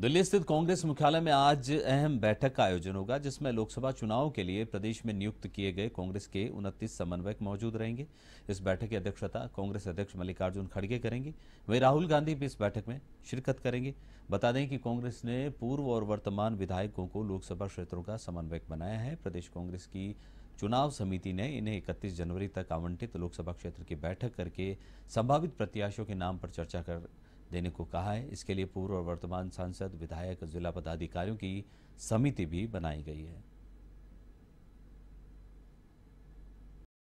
दिल्ली स्थित कांग्रेस मुख्यालय में आज अहम बैठक का आयोजन होगा जिसमें लोकसभा चुनाव के लिए प्रदेश में नियुक्त किए गए कांग्रेस के उनतीस समन्वयक मौजूद रहेंगे इस बैठक की अध्यक्षता कांग्रेस अध्यक्ष मल्लिकार्जुन खड़गे करेंगे वहीं राहुल गांधी भी इस बैठक में शिरकत करेंगे बता दें कि कांग्रेस ने पूर्व और वर्तमान विधायकों को लोकसभा क्षेत्रों का समन्वयक बनाया है प्रदेश कांग्रेस की चुनाव समिति ने इन्हें 31 जनवरी तक आवंटित लोकसभा क्षेत्र की बैठक करके संभावित प्रत्याशियों के नाम पर चर्चा कर देने को कहा है इसके लिए पूर्व और वर्तमान सांसद विधायक जिला पदाधिकारियों की समिति भी बनाई गई है